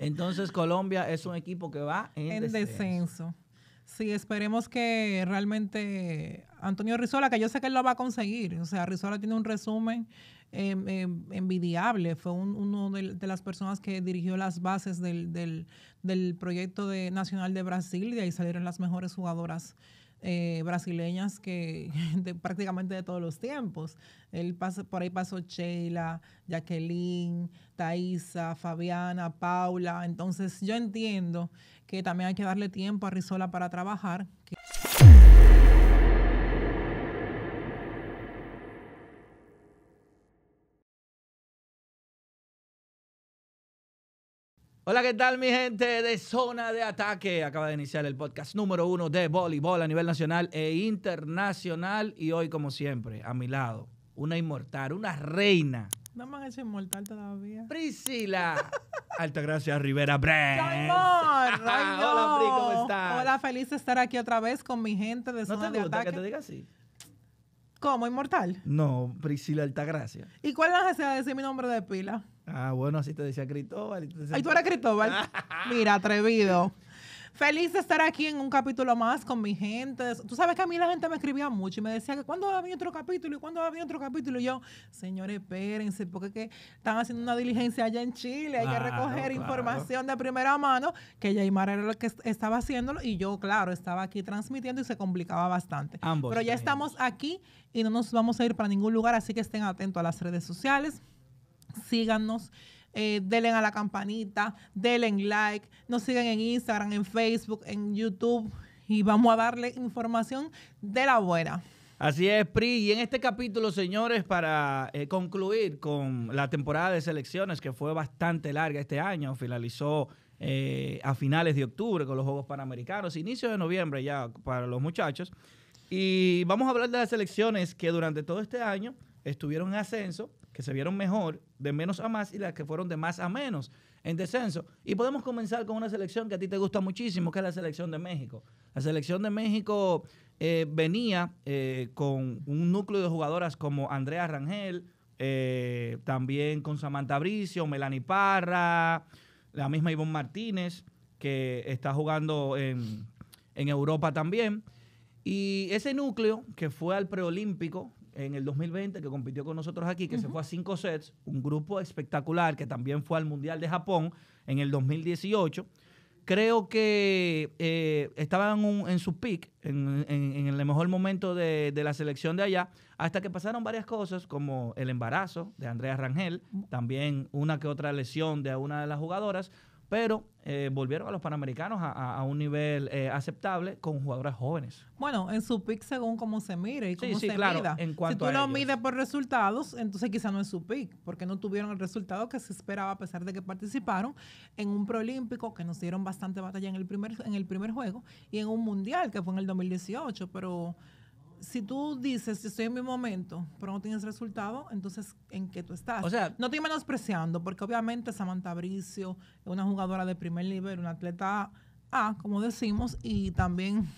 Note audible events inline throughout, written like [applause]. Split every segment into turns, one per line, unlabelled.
Entonces Colombia es un equipo que va en, en descenso.
Sí, esperemos que realmente Antonio Rizola, que yo sé que él lo va a conseguir, o sea, Rizola tiene un resumen em, em, envidiable, fue un, uno de, las personas que dirigió las bases del, del, proyecto de, nacional de Brasil, y de ahí salieron las mejores jugadoras eh, brasileñas que [laughs] prácticamente de todos los tiempos. Él pasó, por ahí pasó Sheila, Jacqueline, Thaisa, Fabiana, Paula. Entonces yo entiendo que también hay que darle tiempo a Rizola para trabajar.
Hola, ¿qué tal mi gente de Zona de Ataque? Acaba de iniciar el podcast número uno de voleibol a nivel nacional e internacional. Y hoy, como siempre, a mi lado, una inmortal, una reina.
No más es inmortal todavía. Priscila.
[laughs] Altagracia Rivera bren Ay, [laughs]
ah, Hola, ¿cómo estás? Hola, feliz de estar aquí otra vez con mi gente de ¿No Zona de Ataque. te diga así? ¿Cómo? ¿Inmortal?
No, Priscila Altagracia.
¿Y cuál es la necesidad de decir mi nombre de pila?
Ah, bueno, así te decía Cristóbal. tú eres
Cristóbal. [laughs] Mira, atrevido. Feliz de estar aquí en un capítulo más con mi gente. Tú sabes que a mí la gente me escribía mucho y me decía que cuando va a venir otro capítulo y cuando va a venir otro capítulo. Y yo, señores, espérense, porque que están haciendo una diligencia allá en Chile. Hay que recoger información de primera mano, que Jaymar era el que estaba haciéndolo y yo, claro, estaba aquí transmitiendo y se complicaba bastante. Ambos Pero ya estamos aquí y no nos vamos a ir para ningún lugar, así que estén atentos a las redes sociales síganos. Eh, denle a la campanita, denle like, nos siguen en Instagram, en Facebook, en YouTube y vamos a darle información de la buena.
Así es, Pri. Y en este capítulo, señores, para eh, concluir con la temporada de selecciones que fue bastante larga este año, finalizó eh, a finales de octubre con los Juegos Panamericanos, inicio de noviembre ya para los muchachos. Y vamos a hablar de las selecciones que durante todo este año estuvieron en ascenso que se vieron mejor de menos a más y las que fueron de más a menos en descenso. Y podemos comenzar con una selección que a ti te gusta muchísimo, que es la selección de México. La selección de México eh, venía eh, con un núcleo de jugadoras como Andrea Rangel, eh, también con Samantha Bricio, Melanie Parra, la misma Ivonne Martínez, que está jugando en, en Europa también. Y ese núcleo que fue al preolímpico en el 2020 que compitió con nosotros aquí, que se fue a cinco sets, un grupo espectacular que también fue al Mundial de Japón en el 2018. Creo que eh, estaban en su peak, en, en, el mejor momento de, de, la selección de allá, hasta que pasaron varias cosas, como el embarazo de Andrea Rangel, también una que otra lesión de una de las jugadoras, pero eh, volvieron a los Panamericanos a, un nivel eh, aceptable con jugadoras jóvenes.
Bueno, en su pick según cómo se mire y cómo se mida. si tú lo mides por resultados, entonces quizá no es su pick, porque no tuvieron el resultado que se esperaba a pesar de que participaron en un proolímpico que nos dieron bastante batalla en el primer en el primer juego y en un mundial que fue en el 2018, pero si tú dices, yo estoy en mi momento, pero no tienes resultado, entonces, ¿en qué tú estás? O sea, no estoy menospreciando, porque obviamente Samantha Bricio es una jugadora de primer nivel, una atleta A, como decimos, y también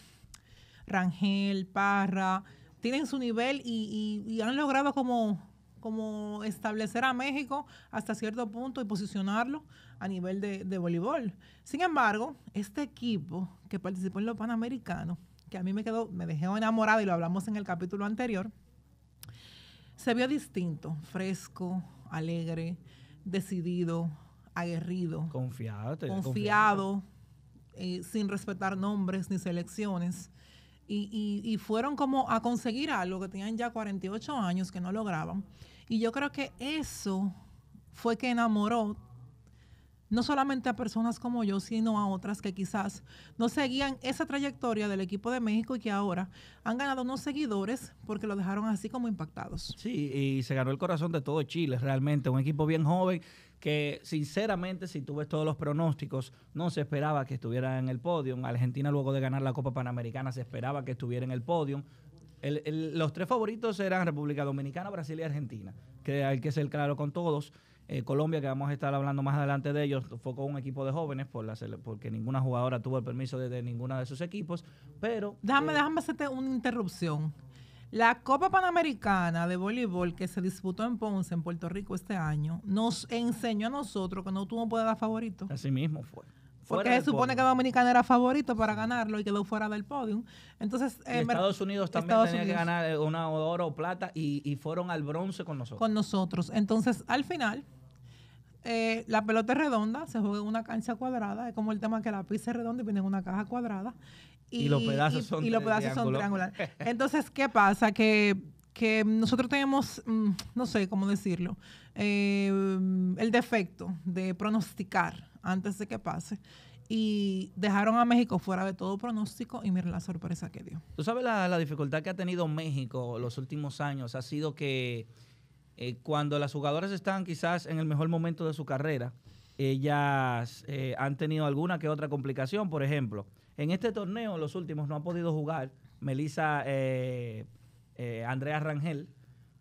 Rangel, Parra, tienen su nivel y, han logrado como como establecer a México hasta cierto punto y posicionarlo a nivel de, de voleibol. Sin embargo, este equipo que participó en los Panamericanos que a mí me quedó, me dejó enamorada y lo hablamos en el capítulo anterior, se vio distinto, fresco, alegre, decidido, aguerrido. Confiado. Confiado, eh, sin respetar nombres ni selecciones. Y, y, y, fueron como a conseguir algo que tenían ya 48 años que no lograban. Y yo creo que eso fue que enamoró no solamente a personas como yo, sino a otras que quizás no seguían esa trayectoria del equipo de México y que ahora han ganado unos seguidores porque lo dejaron así como impactados. Sí,
y se ganó el corazón de todo Chile, realmente, un equipo bien joven que sinceramente, si tú ves todos los pronósticos, no se esperaba que estuviera en el podio. Argentina luego de ganar la Copa Panamericana se esperaba que estuviera en el podio. los tres favoritos eran República Dominicana, Brasil y Argentina, que hay que ser claro con todos. Eh, Colombia, que vamos a estar hablando más adelante de ellos, fue con un equipo de jóvenes porque ninguna jugadora tuvo el permiso de, ninguna de sus equipos, pero... Déjame, eh,
déjame hacerte una interrupción. La Copa Panamericana de Voleibol que se disputó en Ponce, en Puerto Rico este año, nos enseñó a nosotros que no tuvo poder favorito. Así mismo fue. Porque se supone que Dominicana era favorito para ganarlo y quedó fuera del podium Entonces, eh, Estados Unidos también tenía que ganar
eh, una oro o plata y, fueron al bronce con nosotros.
Con nosotros. Entonces, al final, eh, la pelota es redonda, se juega en una cancha cuadrada. Es como el tema que la pizza es redonda y viene en una caja cuadrada. Y, los pedazos, son, y los pedazos son triangulares. [laughs] Entonces, ¿qué pasa? Que que nosotros tenemos, mm, no sé cómo decirlo, el defecto de pronosticar antes de que pase y dejaron a México fuera de todo pronóstico y mira la sorpresa que dio.
Tú sabes la, dificultad que ha tenido México los últimos años, ha sido que eh, cuando las jugadoras están quizás en el mejor momento de su carrera, ellas eh, han tenido alguna que otra complicación, por ejemplo. En este torneo, los últimos no ha podido jugar Melissa eh, Andrea Rangel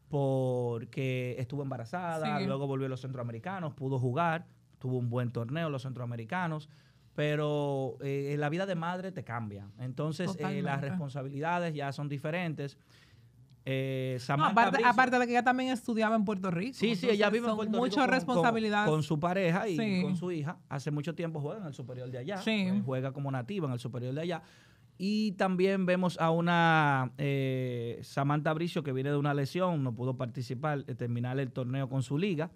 porque estuvo embarazada, luego volvió a los centroamericanos, pudo jugar, tuvo un buen torneo, los centroamericanos, pero eh, la vida de madre te cambia. Entonces eh, las responsabilidades ya son diferentes. Eh, aparte,
de que ella también estudiaba en Puerto Rico. Sí, sí, ella vive en Puerto Rico. Mucha Con, su pareja y con su hija.
Hace mucho tiempo juega en el superior de allá. Eh, juega como nativa en el superior de allá. Y también vemos a una eh, Samantha Bricio que viene de una lesión, no pudo participar, terminar el torneo con su liga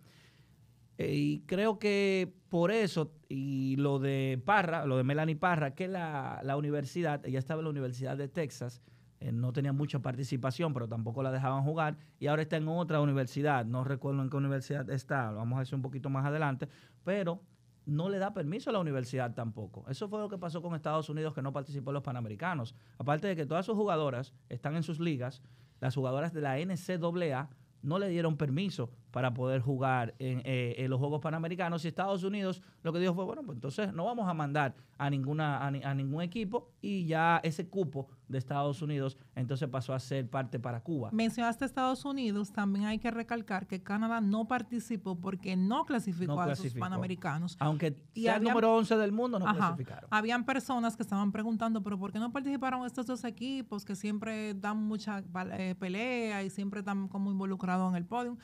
y creo que por eso, y lo de Parra, lo de Melanie Parra, que la, universidad, ella estaba en la Universidad de Texas, eh, no tenía mucha participación, pero tampoco la dejaban jugar, y ahora está en otra universidad, no recuerdo en qué universidad está, lo vamos a decir un poquito más adelante, pero no le da permiso a la universidad tampoco. Eso fue lo que pasó con Estados Unidos, que no participó en los Panamericanos. Aparte de que todas sus jugadoras están en sus ligas, las jugadoras de la NCAA no le dieron permiso para poder jugar eh, en, los Juegos Panamericanos y Estados Unidos lo que dijo fue, bueno, pues entonces no vamos a mandar a, ninguna, a ningún equipo y ya ese cupo de Estados Unidos, entonces pasó a ser parte para Cuba.
Mencionaste Estados Unidos, también hay que recalcar que Canadá no participó porque no clasificó a los sus panamericanos.
Aunque sea el número 11
del mundo, no clasificaron. Habían personas que estaban preguntando, pero ¿por qué no participaron estos dos equipos que siempre dan mucha eh, pelea y siempre están como involucrados en el podio?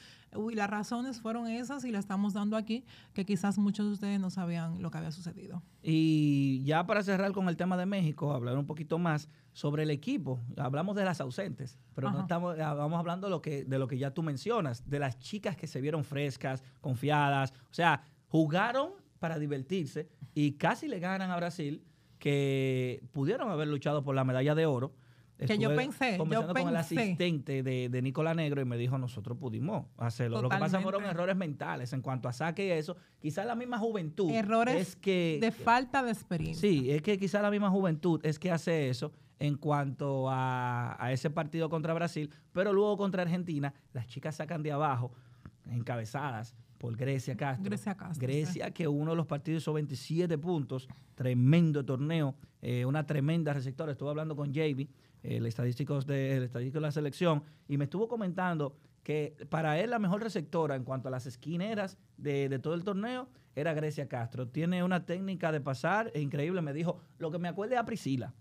Y las razones fueron esas y las estamos dando aquí, que quizás muchos de ustedes no sabían lo que había sucedido.
Y ya para cerrar con el tema de México, hablar un poquito más sobre el equipo. Hablamos de las ausentes, pero no estamos, ah, vamos hablando de lo, que, de lo que ya tú mencionas, de las chicas que se vieron frescas, confiadas. O sea, jugaron para divertirse y casi le ganan a Brasil, que pudieron haber luchado por la medalla de oro, que yo pensé, yo pensé. con el asistente de, Nicolás Negro y me dijo, nosotros pudimos hacerlo. Lo que pasa fueron errores mentales en cuanto a saque y eso. Quizás la misma juventud. Errores es que, de falta de experiencia. Sí, es que quizás la misma juventud es que hace eso en cuanto a, a ese partido contra Brasil, pero luego contra Argentina, las chicas sacan de abajo encabezadas por Grecia Castro. Grecia que uno de los partidos hizo 27 puntos, tremendo torneo, eh, una tremenda receptora. Estuve hablando con Javi, el, estadístico de, el estadístico de la selección, y me estuvo comentando que para él la mejor receptora en cuanto a las esquineras de, todo el torneo era Grecia Castro. Tiene una técnica de pasar e increíble. Me dijo, lo que me acuerdo a Priscila.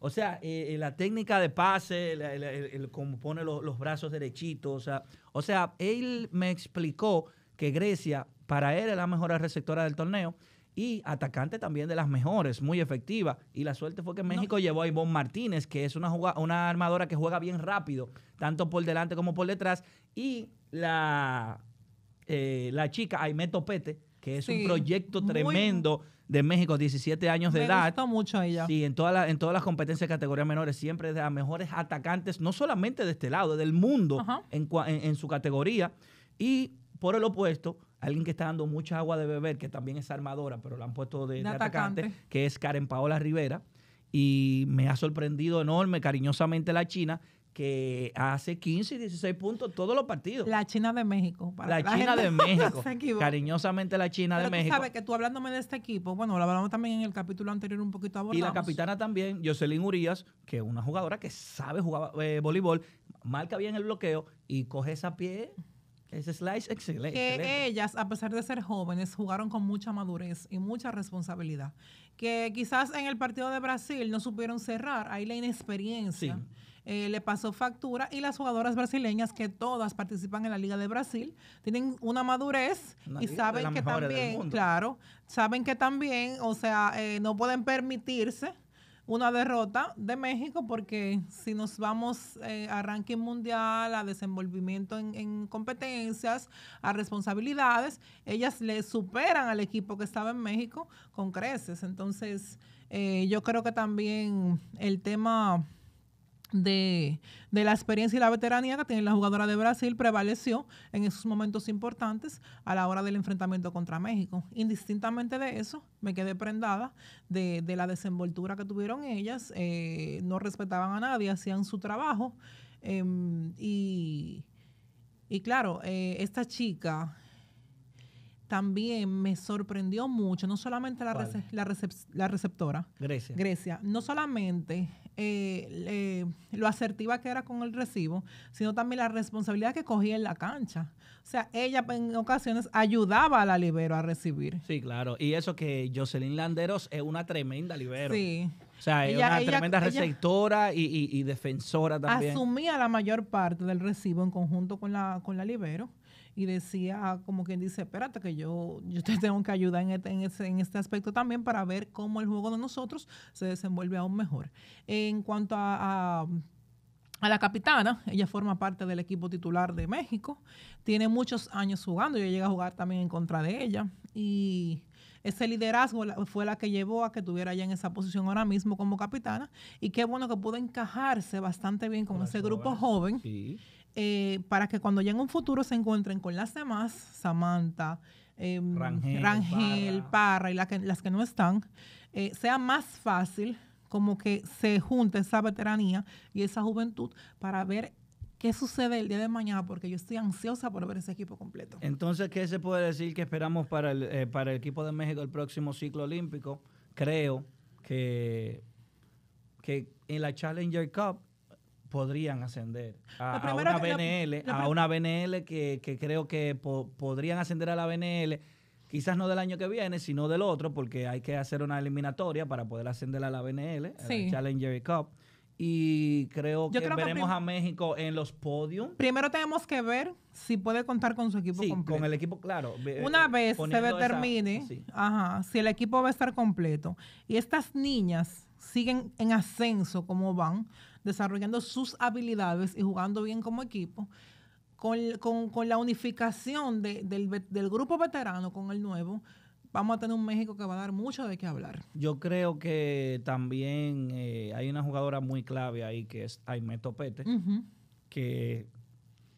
O sea, eh, eh, la técnica de pase, el, el, pone los, los, brazos derechitos. O sea, o sea, él me explicó que Grecia para él es la mejor receptora del torneo y atacante también de las mejores, muy efectiva. Y la suerte fue que México llevó a Ivonne Martínez, que es una, una armadora que juega bien rápido, tanto por delante como por detrás. Y la, eh, la chica Aime Topete, que es un proyecto tremendo de México, 17 años de edad. y mucho ella. Sí, en, todas las en todas las competencias de categorías menores, siempre de las mejores atacantes, no solamente de este lado, del mundo en, en su categoría. Y por el opuesto, alguien que está dando mucha agua de beber, que también es armadora, pero la han puesto de, atacante, que es Karen Paola Rivera. Y me ha sorprendido enorme, cariñosamente, la China, que hace 15 y 16 puntos todos los partidos. La China de
México. la, China de [laughs] México.
cariñosamente la China de tú México. Sabes
que tú hablándome de este equipo, bueno, lo hablamos también en el capítulo anterior un poquito abordamos. Y la capitana
también, Jocelyn Urias, que es una jugadora que sabe jugar eh, voleibol, marca bien el bloqueo y coge esa pie que
ellas, a pesar de ser jóvenes, jugaron con mucha madurez y mucha responsabilidad. Que quizás en el partido de Brasil no supieron cerrar, ahí la inexperiencia. Eh, le pasó factura y las jugadoras brasileñas que todas participan en la Liga de Brasil tienen una madurez y saben que también, claro, saben que también, o sea, eh, no pueden permitirse una derrota de México porque si nos vamos eh, a ranking mundial, a desenvolvimiento en, competencias, a responsabilidades, ellas le superan al equipo que estaba en México con creces. Entonces, eh, yo creo que también el tema de, la experiencia y la veteranía que tiene la jugadora de Brasil prevaleció en esos momentos importantes a la hora del enfrentamiento contra México. Indistintamente de eso, me quedé prendada de, la desenvoltura que tuvieron ellas. Eh, no respetaban a nadie, hacían su trabajo. Em, y, claro, eh, esta chica también me sorprendió mucho, no solamente la, la, la receptora.
Grecia. Grecia,
no solamente eh, lo asertiva que era con el recibo, sino también la responsabilidad que cogía en la cancha. O sea, ella en ocasiones ayudaba a la libero a recibir.
Sí, claro. Y eso que Jocelyn Landeros es una tremenda libero. Sí.
O sea, es una tremenda
receptora y, defensora también.
Asumía la mayor parte del recibo en conjunto con la, con la libero y decía, como quien dice, espérate que yo, te [laughs] tengo que ayudar en este, en, este, en este aspecto también para ver cómo el juego de nosotros se desenvuelve aún mejor. En cuanto a, a la capitana, ella forma parte del equipo titular de México, tiene muchos años jugando, yo llegué a jugar también en contra de ella y ese liderazgo fue la que llevó a que estuviera ya en esa posición ahora mismo como capitana y qué bueno que pudo encajarse bastante bien con, ese grupo joven. Eh, para que cuando ya en un futuro se encuentren con las demás, Samantha, em, Rangel, Parra. y las que no están, eh, sea más fácil como que se junte esa veteranía y esa juventud para ver qué sucede el día de mañana, porque yo estoy ansiosa por ver ese equipo completo.
Entonces, ¿qué se puede decir que esperamos para el, eh, para el equipo de México el próximo ciclo olímpico? Creo que, que en la Challenger Cup podrían ascender a, una BNL, a una BNL que, creo que podrían ascender a la BNL, quizás no del año que viene, sino del otro, porque hay que hacer una eliminatoria para poder ascender a la BNL, sí. Challenger Cup. Y creo que veremos a México en los podios.
Primero tenemos que ver si puede contar con su equipo con el equipo, claro. Eh, una vez se determine si el equipo va a estar completo y estas niñas siguen en ascenso como van, desarrollando sus habilidades y jugando bien como equipo, con, la unificación del, grupo veterano con el nuevo, vamos a tener un México que va a dar mucho de qué hablar.
Yo creo que también eh, hay una jugadora muy clave ahí que es Aime Topete, que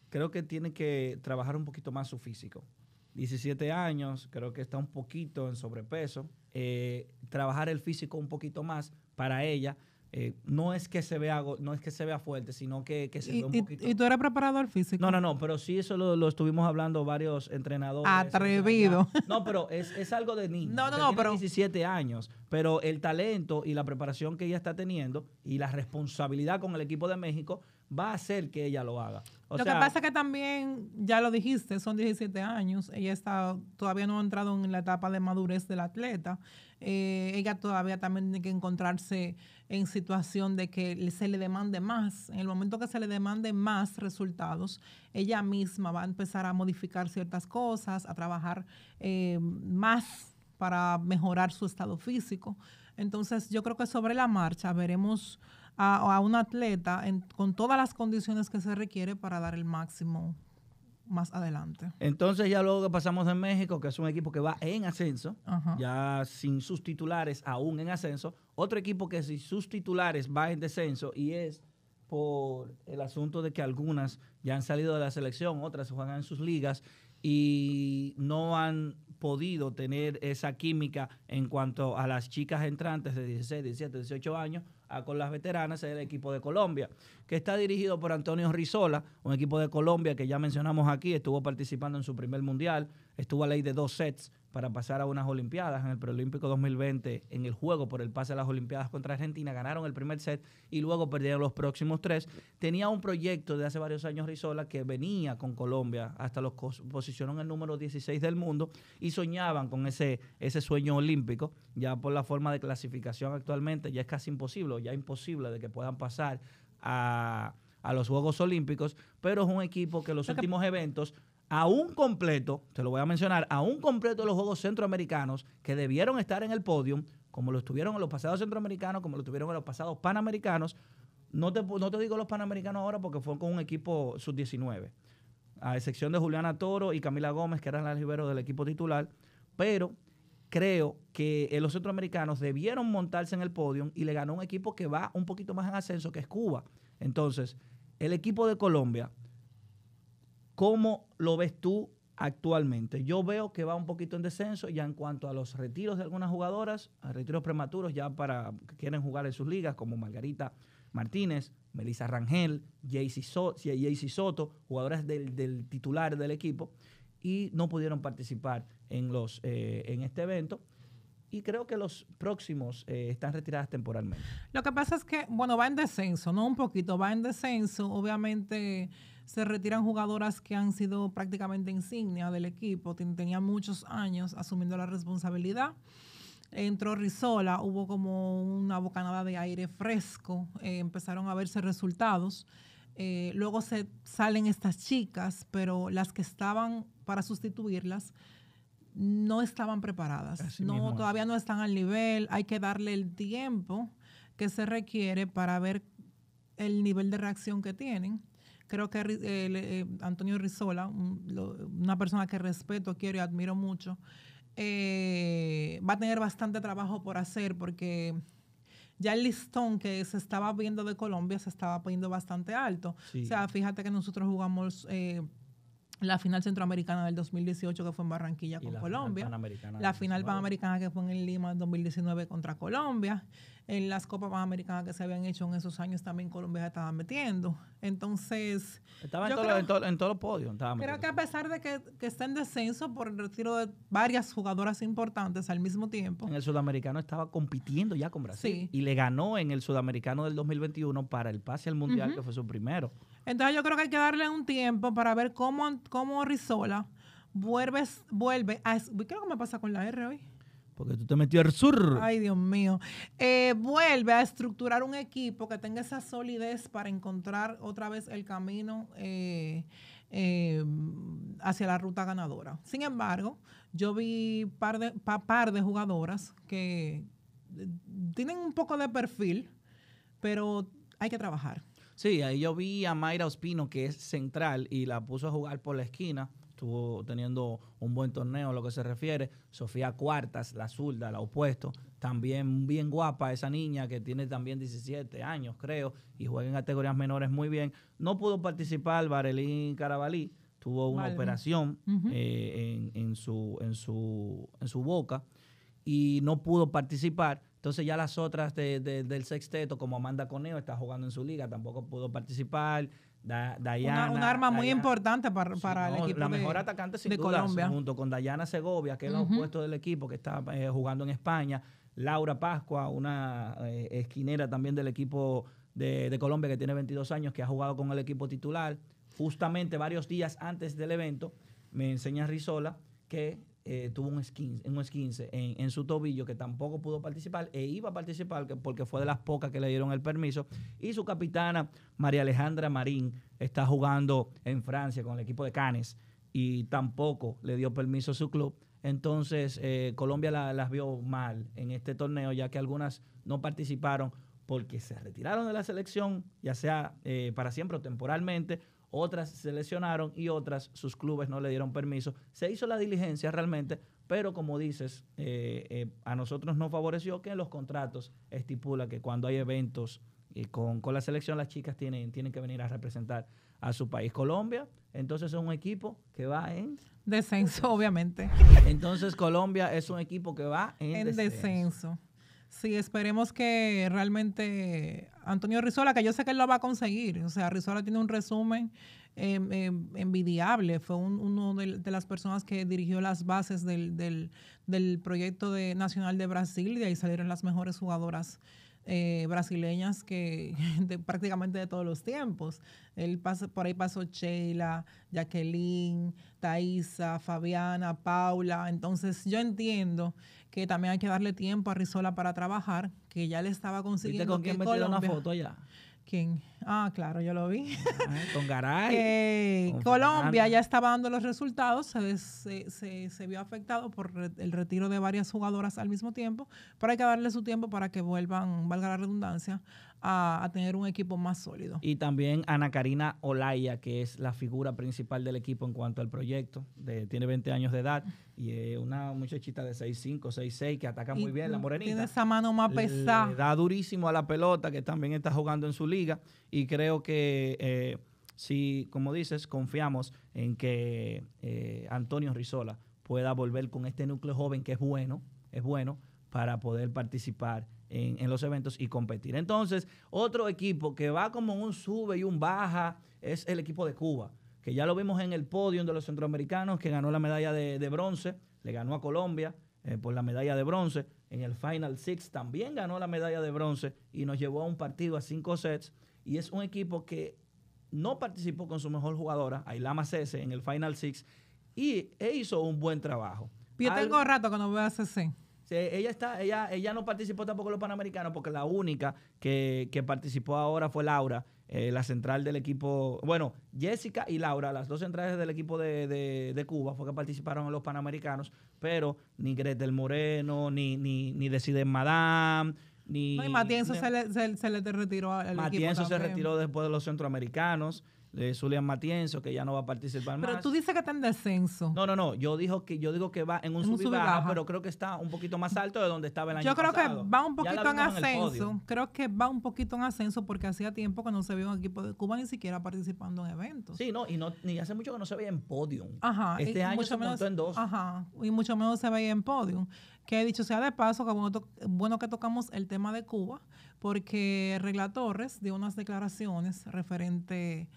creo que tiene que trabajar un poquito más su físico. 17 años, creo que está un poquito en sobrepeso. Eh, trabajar el físico un poquito más para ella eh, no es que se vea no es que se vea fuerte, sino que, se vea un poquito. ¿Y tú eres preparador físico? No, no, no, pero sí eso lo, estuvimos hablando varios entrenadores. Atrevido. No, pero es, es algo de niño. [laughs] No, no, no, pero 17 años, pero el talento y la preparación que ella está teniendo y la responsabilidad con el equipo de México va a hacer que ella lo haga. lo que pasa
que también, ya lo dijiste, son 17 años, ella está todavía no ha entrado en la etapa de madurez del atleta. Eh, ella todavía también tiene que encontrarse en situación de que se le demande más. En el momento que se le demande más resultados, ella misma va a empezar a modificar ciertas cosas, a trabajar eh, más para mejorar su estado físico. Entonces, yo creo que sobre la marcha veremos a, un atleta con todas las condiciones que se requiere para dar el máximo más adelante.
Entonces ya luego que pasamos de México, que es un equipo que va en ascenso, ya sin sus titulares aún en ascenso, otro equipo que sin sus titulares va en descenso y es por el asunto de que algunas ya han salido de la selección, otras se juegan en sus ligas y no han podido tener esa química en cuanto a las chicas entrantes de 16, 17, 18 años a con las veteranas, del equipo de Colombia, que está dirigido por Antonio Rizola, un equipo de Colombia que ya mencionamos aquí, estuvo participando en su primer mundial, estuvo a ley de dos sets para pasar a unas Olimpiadas. En el Preolímpico 2020, en el juego por el pase a las Olimpiadas contra Argentina, ganaron el primer set y luego perdieron los próximos tres. Tenía un proyecto de hace varios años Rizola que venía con Colombia hasta los posicionó en el número 16 del mundo y soñaban con ese, ese sueño olímpico. Ya por la forma de clasificación actualmente, ya es casi imposible, ya imposible de que puedan pasar a a los Juegos Olímpicos, pero es un equipo que los últimos eventos a un completo, te lo voy a mencionar, a un completo de los Juegos Centroamericanos que debieron estar en el podio, como lo estuvieron en los pasados centroamericanos, como lo estuvieron en los pasados panamericanos. No te, no te digo los panamericanos ahora porque fueron con un equipo sub-19, a excepción de Juliana Toro y Camila Gómez, que eran las liberos del equipo titular, pero creo que eh, los centroamericanos debieron montarse en el podio y le ganó un equipo que va un poquito más en ascenso, que es Cuba. Entonces, el equipo de Colombia ¿Cómo lo ves tú actualmente? Yo veo que va un poquito en descenso ya en cuanto a los retiros de algunas jugadoras, a retiros prematuros ya para que quieren jugar en sus ligas, como Margarita Martínez, Melissa Rangel, Jaycee Soto, jugadoras del, titular del equipo, y no pudieron participar en, los, eh, en este evento y creo que los próximos eh, están retiradas temporalmente.
Lo que pasa es que, bueno, va en descenso, ¿no? Un poquito, va en descenso. Obviamente se retiran jugadoras que han sido prácticamente insignia del equipo, tenía tenían muchos años asumiendo la responsabilidad. Entró Rizola, hubo como una bocanada de aire fresco, eh, empezaron a verse resultados. Eh, luego se salen estas chicas, pero las que estaban para sustituirlas no estaban preparadas. no, todavía no están al nivel. Hay que darle el tiempo que se requiere para ver el nivel de reacción que tienen. Creo que eh, Antonio Rizola, una persona que respeto, quiero y admiro mucho, eh, va a tener bastante trabajo por hacer porque ya el listón que se estaba viendo de Colombia se estaba poniendo bastante alto. O sea, fíjate que nosotros jugamos eh, la final centroamericana del 2018 que fue en Barranquilla con Colombia, la final panamericana que fue en Lima en 2019 contra Colombia, en las copas panamericanas que se habían hecho en esos años también Colombia se estaba metiendo. Entonces, estaba en,
todo, en, todos los podios. Creo que
a pesar de que, está en descenso por el retiro de varias jugadoras importantes al mismo tiempo. En
el sudamericano estaba compitiendo ya con Brasil y le ganó en el sudamericano del 2021 para el pase al
mundial que fue su primero. Entonces yo creo que hay que darle un tiempo para ver cómo, cómo Rizola vuelve, vuelve a... ¿Qué es lo que me pasa con la R hoy?
Porque tú te metió al sur. Ay,
Dios mío. Eh, vuelve a estructurar un equipo que tenga esa solidez para encontrar otra vez el camino eh, eh, hacia la ruta ganadora. Sin embargo, yo vi par de, par de jugadoras que tienen un poco de perfil, pero hay que trabajar.
Sí, ahí yo vi a Mayra Ospino, que es central, y la puso a jugar por la esquina. Estuvo teniendo un buen torneo a lo que se refiere. Sofía Cuartas, la zurda, la opuesto. También bien guapa esa niña que tiene también 17 años, creo, y juega en categorías menores muy bien. No pudo participar Varelín Carabalí. Tuvo una operación eh, en su boca y no pudo participar entonces ya las otras de, del sexteto, como Amanda Coneo, está jugando en su liga, tampoco pudo participar. Da, Dayana, un arma muy
importante para, para el equipo. La mejor atacante sin Colombia. junto
con Dayana Segovia, que es la opuesto del equipo, que está eh, jugando en España. Laura Pascua, una eh, esquinera también del equipo de, de, Colombia que tiene 22 años, que ha jugado con el equipo titular. Justamente varios días antes del evento, me enseña Rizola que eh, tuvo un esquince, un en, su tobillo que tampoco pudo participar e iba a participar porque fue de las pocas que le dieron el permiso. Y su capitana, María Alejandra Marín, está jugando en Francia con el equipo de Canes y tampoco le dio permiso a su club. Entonces, eh, Colombia las vio mal en este torneo, ya que algunas no participaron porque se retiraron de la selección, ya sea eh, para siempre o temporalmente, otras se lesionaron y otras sus clubes no le dieron permiso. Se hizo la diligencia realmente, pero como dices, eh, eh, a nosotros nos favoreció que los contratos estipula que cuando hay eventos eh, con, la selección las chicas tienen, tienen que venir a representar a su país. Colombia, entonces es un equipo que va en...
Descenso, obviamente.
Entonces Colombia es un equipo que va en, descenso.
Sí, esperemos que realmente Antonio Rizola, que yo sé que él lo va a conseguir, o sea, Rizola tiene un resumen em, em, envidiable, fue un, uno de, las personas que dirigió las bases del, del, proyecto de, nacional de Brasil y de ahí salieron las mejores jugadoras. Eh, brasileñas que [laughs] de, prácticamente de todos los tiempos. por ahí pasó Sheila, Jacqueline, Thaisa, Fabiana, Paula. Entonces yo entiendo que también hay que darle tiempo a Rizola para trabajar, que ya le estaba consiguiendo. con quién una foto ya? ¿Quién? Ah, claro, yo lo vi. Ah, con Garay. [laughs] Eh, Colombia ya estaba dando los resultados, se, se, se, vio afectado por el retiro de varias jugadoras al mismo tiempo, pero hay que darle su tiempo para que vuelvan, valga la redundancia, a, tener un equipo más sólido.
Y también Ana Karina Olaya, que es la figura principal del equipo en cuanto al proyecto. tiene 20 años de edad y es una muchachita de 6'5, 6'6 que ataca muy bien, la morenita. Tiene esa mano más pesada. da durísimo a la pelota, que también está jugando en su liga. Y creo que... Eh, si, como dices, confiamos en que eh, Antonio Rizola pueda volver con este núcleo joven que es bueno, es bueno para poder participar en, los eventos y competir. Entonces, otro equipo que va como un sube y un baja es el equipo de Cuba, que ya lo vimos en el podio de los centroamericanos, que ganó la medalla de, bronce, le ganó a Colombia eh, por la medalla de bronce. En el Final Six también ganó la medalla de bronce y nos llevó a un partido a cinco sets. Y es un equipo que no participó con su mejor jugadora, Ailama Cese, en el Final Six y e hizo un buen trabajo. Yo tengo
rato cuando veo a Cese
ella, está, ella, ella no participó tampoco en los Panamericanos porque la única que, participó ahora fue Laura, eh, la central del equipo, bueno, Jessica y Laura, las dos centrales del equipo de, de, Cuba, fue que participaron en los Panamericanos, pero ni Gretel Moreno, ni, ni, ni Deciden Madame. Ni, no, Matienzo se,
le, se, retiró al se retiró después
de los centroamericanos de Zulian Matienzo, que ya no va a participar más. Pero tú
dices que está en descenso. No, no, no. Yo
digo que, yo digo que va en un, pero creo que está un poquito más alto de donde estaba el año pasado. Yo creo que va un poquito en ascenso.
creo que va un poquito en ascenso porque hacía tiempo que no se veía un equipo de Cuba ni siquiera participando en eventos. Sí, no, y no, ni hace mucho que no se veía en podium. Ajá. Este año se montó en dos. Ajá. Y mucho menos se veía en podium. Que he dicho sea de paso, que bueno, bueno que tocamos el tema de Cuba, porque Regla Torres dio unas declaraciones referente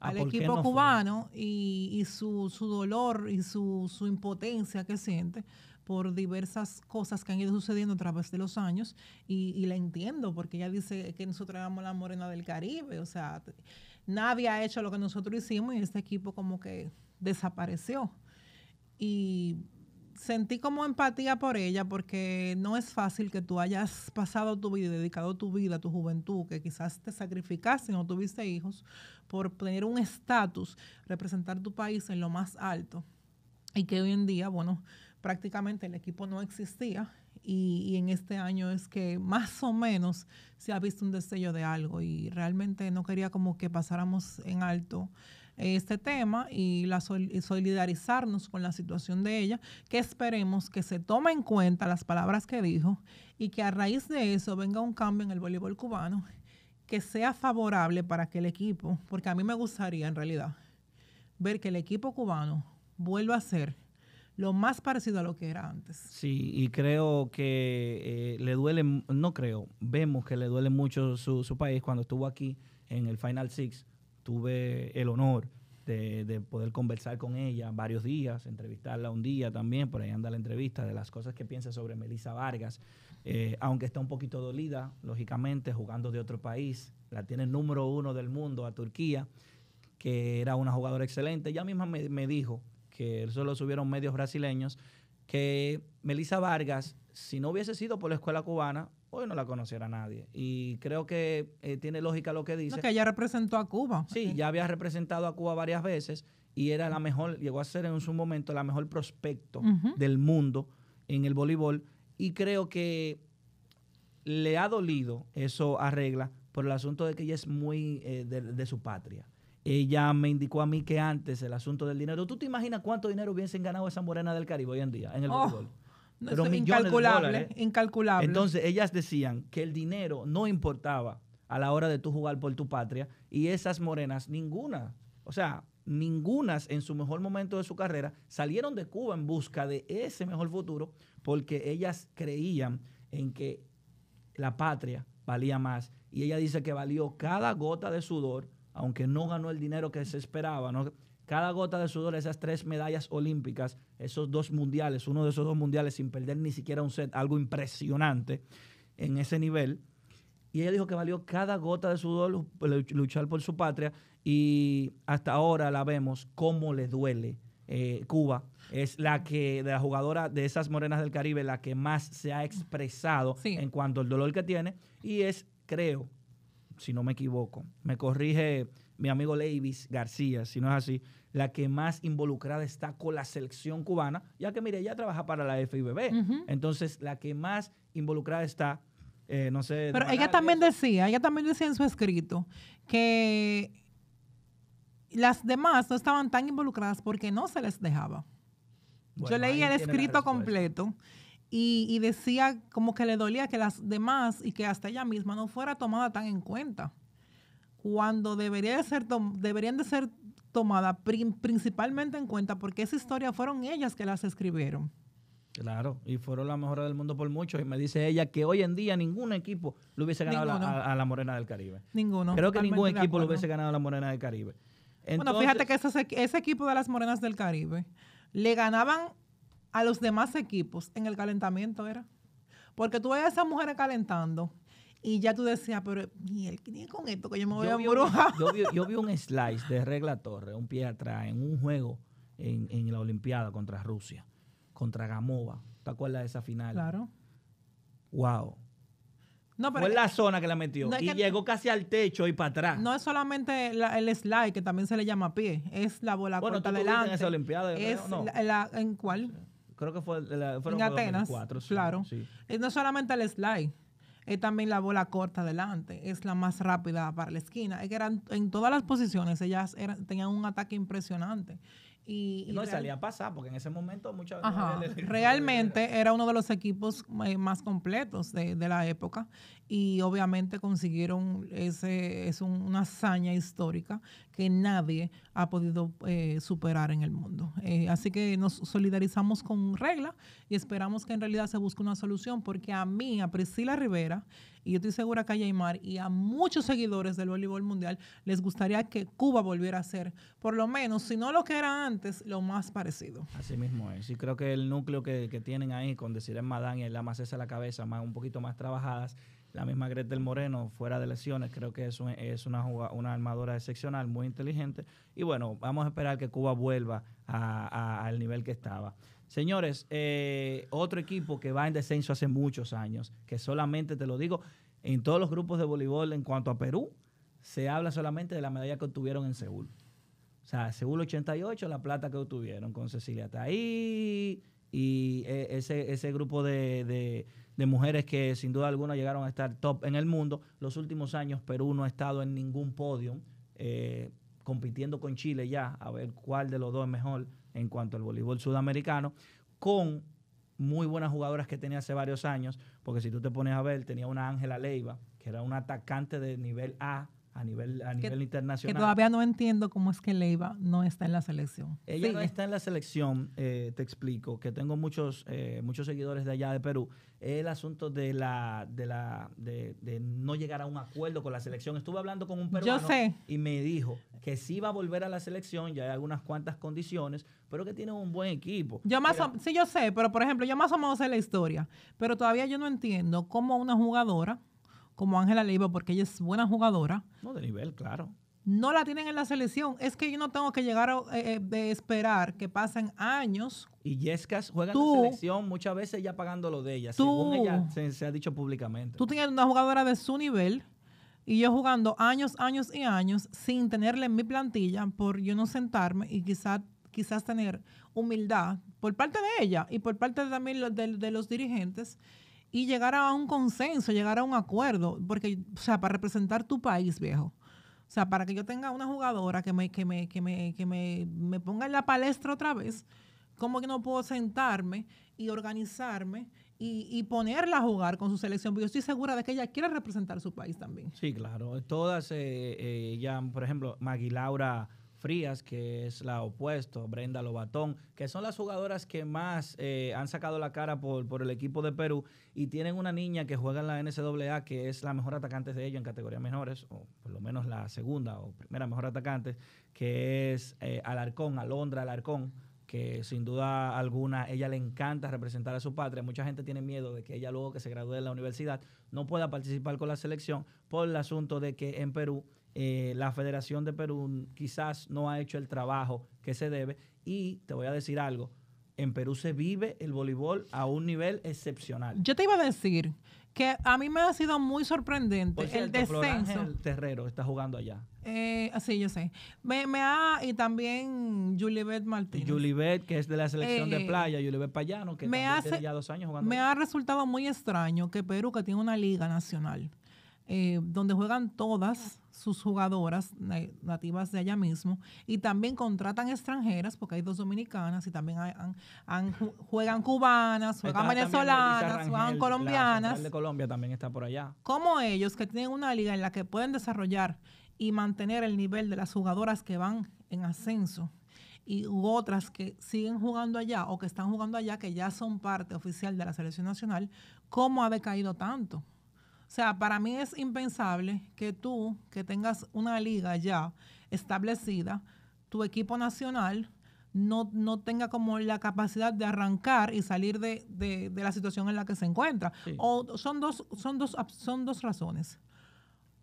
al equipo cubano y, su, dolor y su, impotencia que siente por diversas cosas que han ido sucediendo a través de los años y, y la entiendo porque ella dice que nosotros éramos la morena del Caribe, o sea, nadie ha hecho lo que nosotros hicimos y este equipo como que desapareció. Y sentí como empatía por ella porque no es fácil que tú hayas pasado tu vida, dedicado tu vida, tu juventud, que quizás te sacrificaste, no tuviste hijos, por tener un estatus, representar tu país en lo más alto. Y que hoy en día, bueno, prácticamente el equipo no existía y, y, en este año es que más o menos se ha visto un destello de algo y realmente no quería como que pasáramos en alto este tema y la solidarizarnos con la situación de ella, que esperemos que se tome en cuenta las palabras que dijo y que a raíz de eso venga un cambio en el voleibol cubano que sea favorable para que el equipo, porque a mí me gustaría en realidad ver que el equipo cubano vuelva a ser lo más parecido a lo que era antes.
Sí, y creo que eh, le duele, no creo, vemos que le duele mucho su, su país cuando estuvo aquí en el Final Six tuve el honor de, poder conversar con ella varios días, entrevistarla un día también, por ahí anda la entrevista de las cosas que piensa sobre Melissa Vargas, eh, aunque está un poquito dolida, lógicamente, jugando de otro país, la tiene número uno del mundo a Turquía, que era una jugadora excelente, ella misma me, dijo que solo subieron medios brasileños, que Melissa Vargas, si no hubiese sido por la escuela cubana, hoy no la conociera nadie. Y creo que eh, tiene lógica lo que dice. No, que ella representó a Cuba. Sí, ya había representado a Cuba varias veces y era la mejor, llegó a ser en su momento la mejor prospecto del mundo en el voleibol. Y creo que le ha dolido eso a Regla por el asunto de que ella es muy eh, de, su patria. Ella me indicó a mí que antes el asunto del dinero. ¿Tú te imaginas cuánto dinero hubiesen ganado esa morena del Caribe hoy en día en el oh. voleibol? incalculable, incalculable. ¿eh? Entonces, ellas decían que el dinero no importaba a la hora de tú jugar por tu patria y esas morenas, ninguna, o sea, ninguna en su mejor momento de su carrera salieron de Cuba en busca de ese mejor futuro porque ellas creían en que la patria valía más y ella dice que valió cada gota de sudor, aunque no ganó el dinero que se esperaba, cada gota de sudor, esas tres medallas olímpicas, esos dos mundiales, uno de esos dos mundiales sin perder ni siquiera un set, algo impresionante en ese nivel. Y ella dijo que valió cada gota de sudor luchar por su patria y hasta ahora la vemos cómo le duele eh, Cuba. Es la que, de la jugadora de esas morenas del Caribe, la que más se ha expresado en cuanto al dolor que tiene. Y es, creo, si no me equivoco, me corrige mi amigo Levis García, si no es así, la que más involucrada está con la selección cubana, ya que mire, ella trabaja para la FIBB. Entonces, la que más involucrada está, eh, no sé. Pero ella también
decía, ella también decía en su escrito que las demás no estaban tan involucradas porque no se les dejaba. Yo leí el escrito completo. Y, decía como que le dolía que las demás y que hasta ella misma no fuera tomada tan en cuenta cuando debería de ser deberían de ser tomada principalmente en cuenta porque esa historia fueron ellas que las escribieron.
Claro, y fueron la mejores del mundo por mucho. Y me dice ella que hoy en día ningún equipo le hubiese ganado a, la Morena del Caribe.
Ninguno. Creo que ningún equipo le hubiese
ganado a la Morena del Caribe. bueno, fíjate que
ese, ese equipo de las Morenas del Caribe le ganaban a los demás equipos en el calentamiento, era. Porque tú ves a esas mujeres calentando y ya tú decías, pero ¿qué tiene con esto? Que yo me voy a embrujar.
Yo, yo, vi un slice de regla torre, un pie atrás, en un juego en, la Olimpiada contra Rusia, contra Gamova. ¿Te acuerdas de esa final? Claro. Wow.
No, fue la zona
que la metió. y llegó casi al techo y para atrás.
No es solamente el slide, que también se le llama pie. Es la bola bueno, corta en esa Olimpiada? ¿En cuál? Creo que fue, en Atenas. en Atenas. claro. Eh, no es solamente el slide es también la bola corta adelante, es la más rápida para la esquina. Es que eran en todas las posiciones ellas eran, tenían un ataque impresionante. Y, no, salía a
pasar, porque en ese momento muchas Realmente
era uno de los equipos eh, más completos de, la época y obviamente consiguieron ese es una hazaña histórica que nadie ha podido eh, superar en el mundo. Eh, así que nos solidarizamos con regla y esperamos que en realidad se busque una solución, porque a mí, a Priscila Rivera, y yo estoy segura que a y a muchos seguidores del voleibol mundial les gustaría que Cuba volviera a ser, por lo menos, si no lo que era antes, lo más parecido. Así
mismo es. Y creo que el núcleo que, tienen ahí con Desiree Madán y el más a la cabeza, más, un poquito más trabajadas, la misma Gretel Moreno fuera de lesiones, creo que es, es una, una armadora excepcional, muy inteligente. Y bueno, vamos a esperar que Cuba vuelva al nivel que estaba. Señores, eh, otro equipo que va en descenso hace muchos años, que solamente te lo digo, en todos los grupos de voleibol en cuanto a Perú, se habla solamente de la medalla que obtuvieron en Seúl. O sea, Seúl 88, la plata que obtuvieron con Cecilia Taí y eh, ese, ese grupo de, mujeres que sin duda alguna llegaron a estar top en el mundo. Los últimos años Perú no ha estado en ningún podio, eh, compitiendo con Chile ya, a ver cuál de los dos es mejor en cuanto al voleibol sudamericano, con muy buenas jugadoras que tenía hace varios años, porque si tú te pones a ver, tenía una Ángela Leiva, que era una atacante de nivel A, a nivel, nivel internacional. Que todavía
no entiendo cómo es que Leiva no está en la selección.
Ella no está en la selección, eh, te explico, que tengo muchos, eh, muchos seguidores de allá de Perú. El asunto de la, de la, de, no llegar a un acuerdo con la selección. Estuve hablando con un peruano y
me dijo que sí va a volver a la selección, ya hay algunas cuantas condiciones, pero que tiene un buen equipo. Yo más sí, yo sé, pero por ejemplo, yo más o menos sé la historia, pero todavía yo no entiendo cómo una jugadora como Ángela Leiva, porque ella es buena jugadora.
No, de nivel, claro.
No la tienen en la selección. Es que yo no tengo que llegar a eh, eh, esperar que pasen años. Y Yescas
juega en la selección muchas veces ya pagando lo de ella, según ella
se, ha dicho públicamente. Tú tienes una jugadora de su nivel y yo jugando años, años y años sin tenerle en mi plantilla por yo no sentarme y quizás quizás tener humildad por parte de ella y por parte también de los dirigentes y llegar a un consenso, llegar a un acuerdo, porque, o sea, para representar tu país, viejo. O sea, para que yo tenga una jugadora que me, que me, que me, ponga en la palestra otra vez, ¿cómo que no puedo sentarme y organizarme y, ponerla a jugar con su selección, porque yo estoy segura de que ella quiere representar su país también.
Sí, claro. Todas eh, eh, por ejemplo, Magui Laura Frías, que es la opuesto, Brenda Lobatón, que son las jugadoras que más eh, han sacado la cara por, por, el equipo de Perú y tienen una niña que juega en la NCAA, que es la mejor atacante de ellos en categorías menores, o por lo menos la segunda o primera mejor atacante, que es eh, Alarcón, Alondra Alarcón que sin duda alguna ella le encanta representar a su patria. Mucha gente tiene miedo de que ella luego que se gradúe de la universidad no pueda participar con la selección por el asunto de que en Perú eh, la Federación de Perú quizás no ha hecho el trabajo que se debe. Y te voy a decir algo, en Perú se vive el voleibol a un nivel excepcional. Yo te iba a decir
que a mí me ha sido muy sorprendente el descenso. El
Terrero está jugando allá.
Eh, ah, sí, yo sé. Me, ha, y también Julibet Martínez.
Julibet, que es de la selección de eh, playa, Julibet Payano, que me ya dos años jugando. Me ha
resultado muy extraño que Perú, que tiene una liga nacional, eh, donde juegan todas sus jugadoras nativas de allá mismo y también contratan extranjeras porque hay dos dominicanas y también juegan cubanas, juegan venezolanas, juegan colombianas. La de
Colombia también está por allá.
Como ellos que tienen una liga en la que pueden desarrollar y mantener el nivel de las jugadoras que van en ascenso y otras que siguen jugando allá o que están jugando allá que ya son parte oficial de la selección nacional, ¿cómo ha decaído tanto? O sea, para mí es impensable que tú, que tengas una liga ya establecida, tu equipo nacional no, no tenga como la capacidad de arrancar y salir de, la situación en la que se encuentra. O son dos, son, dos, son dos razones.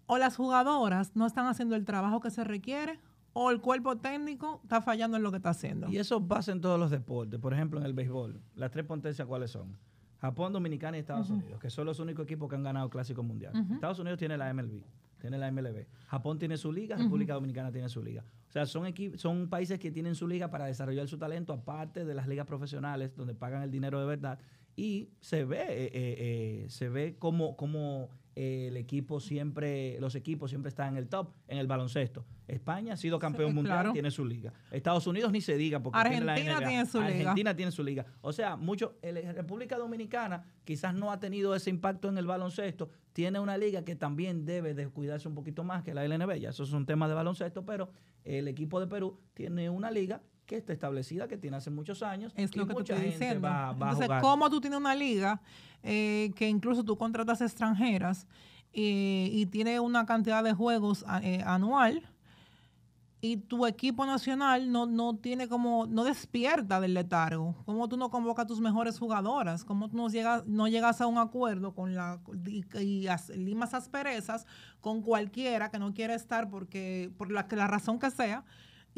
O las jugadoras no están haciendo el trabajo que se requiere, o el cuerpo técnico está fallando en lo que está haciendo. Y eso pasa en todos los deportes.
Por ejemplo, en el béisbol. Las tres potencias, ¿cuáles son? Japón, Dominicana y Estados Unidos, que son los únicos equipos que han ganado clásico mundial. Estados Unidos tiene la MLB, tiene la MLB. Japón tiene su liga, República Dominicana tiene su liga. O sea, son, son países que tienen su liga para desarrollar su talento, aparte de las ligas profesionales, donde pagan el dinero de verdad. Y se ve, eh, eh, eh, se ve como, como el equipo siempre, los equipos siempre están en el top en el baloncesto. España ha sido campeón mundial, tiene su liga. Estados Unidos ni se diga porque Argentina tiene, su liga. Argentina tiene su liga. O sea, mucho, la República Dominicana quizás no ha tenido ese impacto en el baloncesto. Tiene una liga que también debe descuidarse un poquito más que la LNB. Ya eso es un tema de baloncesto, pero el equipo de Perú tiene una liga que está establecida, que tiene hace muchos años.
Es lo y que mucha tú gente diciendo. Va, Entonces, ¿cómo tú tienes una liga eh, que incluso tú contratas extranjeras eh, y tiene una cantidad de juegos eh, anual? y tu equipo nacional no, tiene como, no despierta del letargo. ¿Cómo tú no convocas a tus mejores jugadoras? ¿Cómo tú no llegas, no llegas a un acuerdo con la y, limas asperezas con cualquiera que no quiere estar porque, por la razón que sea?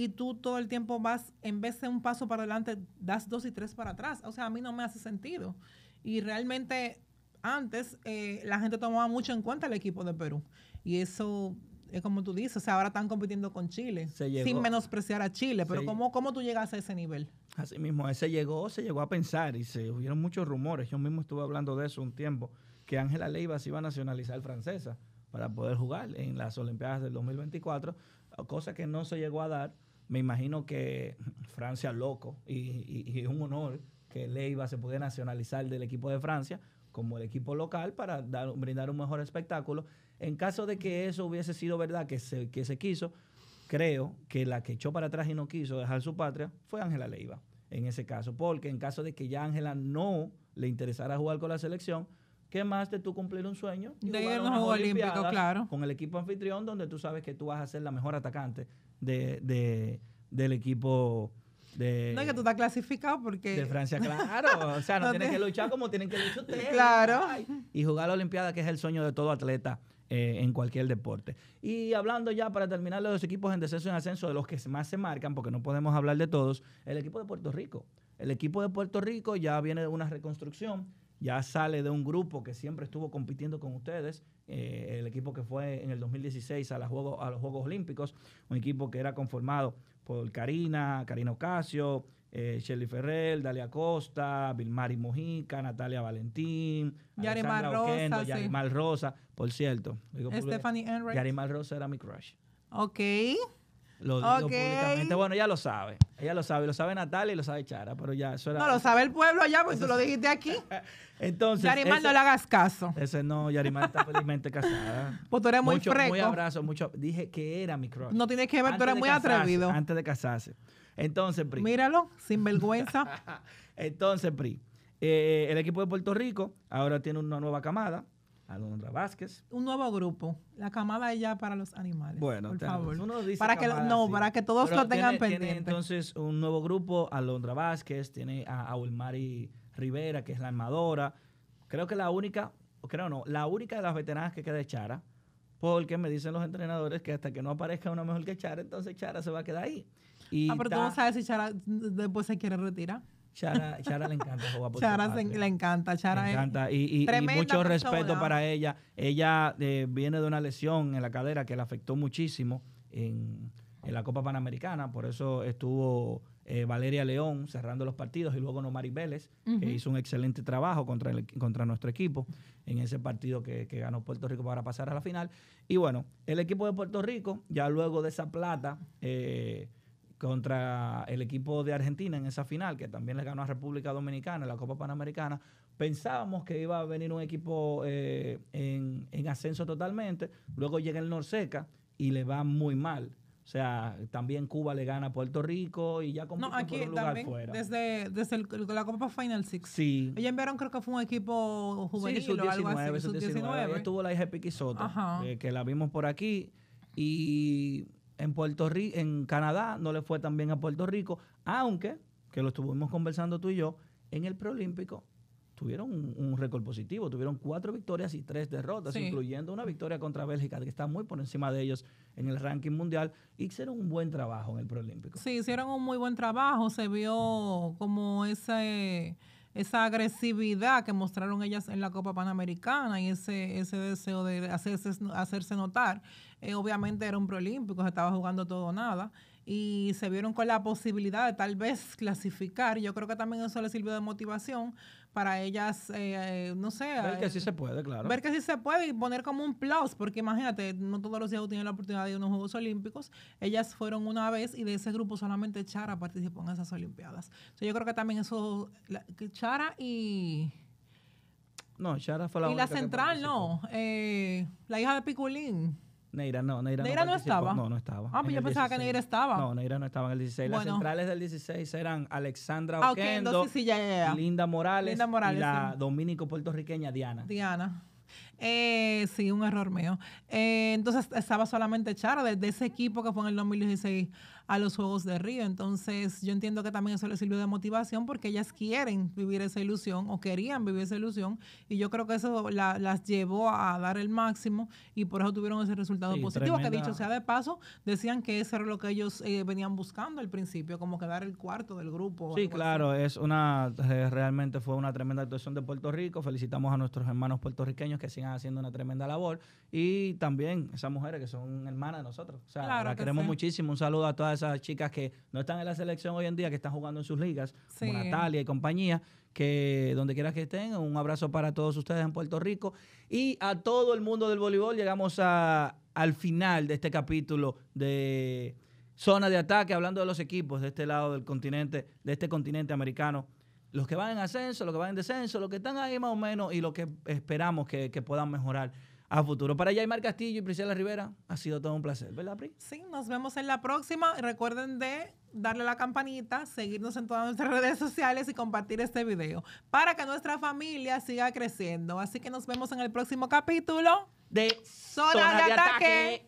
y tú todo el tiempo vas, en vez de un paso para adelante, das dos y tres para atrás. O sea, a mí no me hace sentido. Y realmente antes eh, la gente tomaba mucho en cuenta el equipo de Perú. Y eso es como tú dices, o sea, ahora están compitiendo con Chile, sin menospreciar a Chile, pero ¿cómo, tú llegas a ese nivel? Así mismo, se
llegó, se llegó a pensar y se hubieron muchos rumores, yo mismo estuve hablando de eso un tiempo, que Ángela Leiva se iba a nacionalizar francesa para poder jugar en las Olimpiadas del 2024, cosa que no se llegó a dar me imagino que Francia loco y, es un honor que Leiva se pudiera nacionalizar del equipo de Francia como el equipo local para brindar un mejor espectáculo. En caso de que eso hubiese sido verdad, que se, que se quiso, creo que la que echó para atrás y no quiso dejar su patria fue Ángela Leiva, en ese caso, porque en caso de que ya Ángela no le interesara jugar con la selección, ¿Qué más de tú cumplir
un sueño? de ir a juego olímpico, claro.
Con el equipo anfitrión, donde tú sabes que tú vas a ser la mejor atacante de, de, del equipo. De, no, que
tú estás clasificado
porque. De Francia, [laughs] claro. o sea, no, tienen que luchar como tienen que luchar ustedes. Claro. y jugar la Olimpiada, que es el sueño de todo atleta eh, en cualquier deporte. Y hablando ya para terminar los equipos en descenso y en ascenso, de los que más se marcan, porque no podemos hablar de todos, el equipo de Puerto Rico. El equipo de Puerto Rico ya viene de una reconstrucción ya sale de un grupo que siempre estuvo compitiendo con ustedes, eh, el equipo que fue en el 2016 a, a los Juegos Olímpicos, un equipo que era conformado por Karina, Karina Ocasio, eh, Shelly Ferrell, Dalia Costa, Vilmari Mojica, Natalia Valentín, Yarimar Rosa, por cierto. Stephanie Yarimar Rosa era mi crush.
Ok. Lo digo públicamente.
Bueno, ella lo sabe. Ella lo sabe. Lo sabe Natalia y lo sabe Chara, pero ya eso era... No, lo
sabe el pueblo allá, porque tú lo dijiste aquí. [laughs] Entonces... Yarimar, no le
hagas caso. Ese no, Yarimar está [laughs] felizmente casada. Pues tú eres muy mucho, Muy abrazo, mucho... Dije que era mi crush. No tienes que ver, tú eres muy atrevido. Antes de casarse. Entonces, Pri... Míralo, sin [laughs] vergüenza. Entonces, Pri, eh, el equipo de Puerto Rico ahora tiene una nueva camada. Alondra
Vázquez. Un nuevo grupo, la camada ya para los animales. Bueno, por favor. Dice para que no, para que todos lo tengan pendiente.
entonces un nuevo grupo, Alondra Vázquez, tiene a, Ulmari Rivera, que es la armadora. Creo que la única, creo no, la única de las veteranas que queda es Chara, porque me dicen los entrenadores que hasta que no aparezca una mejor que
Chara, entonces Chara se va a quedar ahí.
ah, pero tú no sabes
si Chara después se quiere retirar. Chara,
le encanta jugar Chara le encanta,
Chara
Y, mucho respeto para ella. Ella eh, viene de una lesión en la cadera que la afectó muchísimo en, la Copa Panamericana, por eso estuvo eh, Valeria León cerrando los partidos y luego No Vélez, que hizo un excelente trabajo contra, nuestro equipo en ese partido que, ganó Puerto Rico para pasar a la final. Y bueno, el equipo de Puerto Rico, ya luego de esa plata, eh, contra el equipo de Argentina en esa final, que también le ganó a República Dominicana en la Copa Panamericana, pensábamos que iba a venir un equipo eh, en, ascenso totalmente. Luego llega el Norseca y le va muy mal. O sea, también Cuba le gana a Puerto Rico y ya como no, un lugar fuera. Desde, desde la Copa Final Six. Sí.
enviaron, creo que fue un equipo juvenil sí, o 19
estuvo la hija eh, que la vimos por aquí. Y en Puerto Rico, en Canadá no le fue tan bien a Puerto Rico, aunque, que lo estuvimos conversando tú y yo, en el preolímpico tuvieron un, récord positivo, tuvieron cuatro victorias y tres derrotas, incluyendo una victoria contra Bélgica, que está muy por encima de ellos en el ranking mundial, y hicieron un buen trabajo en el preolímpico.
Sí, hicieron un muy buen trabajo, se vio como ese esa agresividad que mostraron ellas en la Copa Panamericana y ese, ese deseo de hacerse, hacerse notar. Eh, obviamente era un preolímpico, se estaba jugando todo o nada y se vieron con la posibilidad de tal vez clasificar. Yo creo que también eso les sirvió de motivación para ellas, eh, eh, no sé. Ver que eh, sí se
puede, claro. Ver que
sí se puede y poner como un plus, porque imagínate, no todos los hijos tienen la oportunidad de ir a unos Juegos Olímpicos. Ellas fueron una vez y de ese grupo solamente Chara participó en esas Olimpiadas. Entonces yo creo que también eso, Chara y...
No, Chara fue la Y la central,
no. la hija de Piculín.
Neira no, Neira, no, estaba. No, no estaba. Ah, pues yo pensaba que Neira estaba. No, Neira no estaba en el 16. Las centrales del 16 eran Alexandra ah, Oquendo, Linda Morales, y la dominico puertorriqueña Diana.
Diana. Eh, sí, un error mío. Eh, entonces estaba solamente Charo de ese equipo que fue en el 2016 a los Juegos de Río. Entonces yo entiendo que también eso les sirvió de motivación porque ellas quieren vivir esa ilusión o querían vivir esa ilusión y yo creo que eso las llevó a dar el máximo y por eso tuvieron ese resultado positivo que dicho sea de paso, decían que eso era lo que ellos eh, venían buscando al principio, como quedar el cuarto del grupo. Sí, claro,
es una eh, realmente fue una tremenda actuación de Puerto Rico. Felicitamos a nuestros hermanos puertorriqueños que sigan haciendo una tremenda labor. Y también esas mujeres que son hermanas de nosotros. O sea, claro queremos muchísimo. Un saludo a todas esas chicas que no están en la selección hoy en día, que están jugando en sus ligas, Natalia y compañía, que donde quieras que estén, un abrazo para todos ustedes en Puerto Rico. Y a todo el mundo del voleibol, llegamos a, al final de este capítulo de zona de ataque, hablando de los equipos de este lado del continente, de este continente americano los que van en ascenso, los que van en descenso, los que están ahí más o menos y los que esperamos que, puedan mejorar a futuro. Para Mar Castillo y Priscila Rivera, ha sido todo un placer, ¿verdad, Pri? Sí,
nos vemos en la próxima. Recuerden de darle la campanita, seguirnos en todas nuestras [laughs] redes sociales y compartir este video para que nuestra familia siga creciendo. Así que nos vemos en el próximo capítulo de Zona, de, ataque.